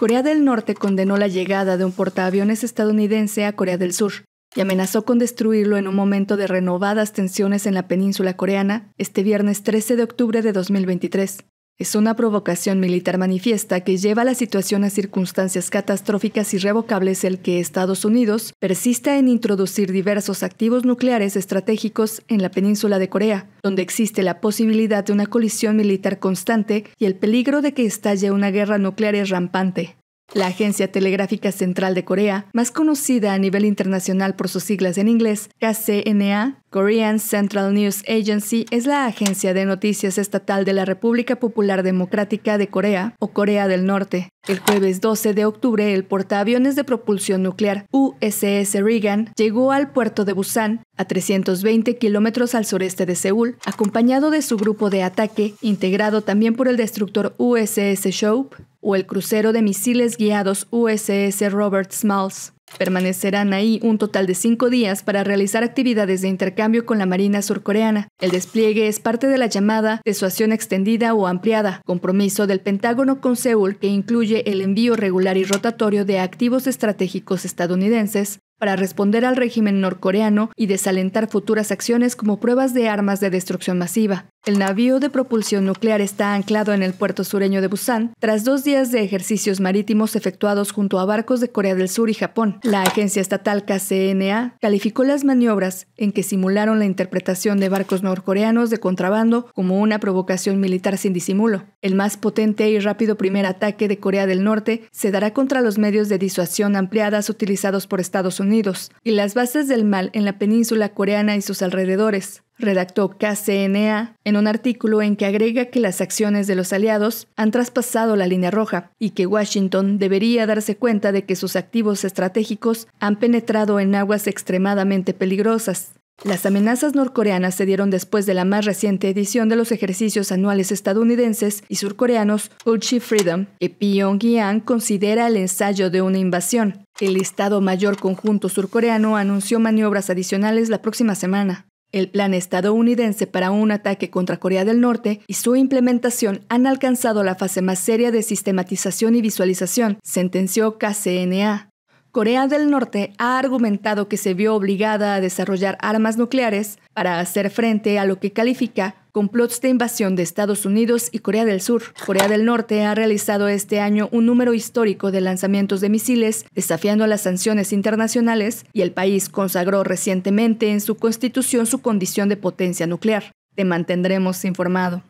Corea del Norte condenó la llegada de un portaaviones estadounidense a Corea del Sur y amenazó con destruirlo en un momento de renovadas tensiones en la península coreana este viernes 13 de octubre de 2023. Es una provocación militar manifiesta que lleva la situación a circunstancias catastróficas irrevocables el que Estados Unidos persista en introducir diversos activos nucleares estratégicos en la península de Corea, donde existe la posibilidad de una colisión militar constante y el peligro de que estalle una guerra nuclear es rampante. La Agencia Telegráfica Central de Corea, más conocida a nivel internacional por sus siglas en inglés, KCNA, Korean Central News Agency es la agencia de noticias estatal de la República Popular Democrática de Corea o Corea del Norte. El jueves 12 de octubre, el portaaviones de propulsión nuclear USS Reagan llegó al puerto de Busan, a 320 kilómetros al sureste de Seúl, acompañado de su grupo de ataque, integrado también por el destructor USS Shope o el crucero de misiles guiados USS Robert Smalls. Permanecerán ahí un total de cinco días para realizar actividades de intercambio con la Marina surcoreana. El despliegue es parte de la llamada acción extendida o ampliada, compromiso del Pentágono con Seúl que incluye el envío regular y rotatorio de activos estratégicos estadounidenses para responder al régimen norcoreano y desalentar futuras acciones como pruebas de armas de destrucción masiva. El navío de propulsión nuclear está anclado en el puerto sureño de Busan tras dos días de ejercicios marítimos efectuados junto a barcos de Corea del Sur y Japón. La agencia estatal KCNA calificó las maniobras en que simularon la interpretación de barcos norcoreanos de contrabando como una provocación militar sin disimulo. El más potente y rápido primer ataque de Corea del Norte se dará contra los medios de disuasión ampliadas utilizados por Estados Unidos y las bases del mal en la península coreana y sus alrededores redactó KCNA en un artículo en que agrega que las acciones de los aliados han traspasado la línea roja y que Washington debería darse cuenta de que sus activos estratégicos han penetrado en aguas extremadamente peligrosas. Las amenazas norcoreanas se dieron después de la más reciente edición de los ejercicios anuales estadounidenses y surcoreanos Ulchi Freedom, y Pyongyang considera el ensayo de una invasión. El Estado Mayor Conjunto Surcoreano anunció maniobras adicionales la próxima semana. El plan estadounidense para un ataque contra Corea del Norte y su implementación han alcanzado la fase más seria de sistematización y visualización, sentenció KCNA. Corea del Norte ha argumentado que se vio obligada a desarrollar armas nucleares para hacer frente a lo que califica complots de invasión de Estados Unidos y Corea del Sur. Corea del Norte ha realizado este año un número histórico de lanzamientos de misiles, desafiando las sanciones internacionales, y el país consagró recientemente en su constitución su condición de potencia nuclear. Te mantendremos informado.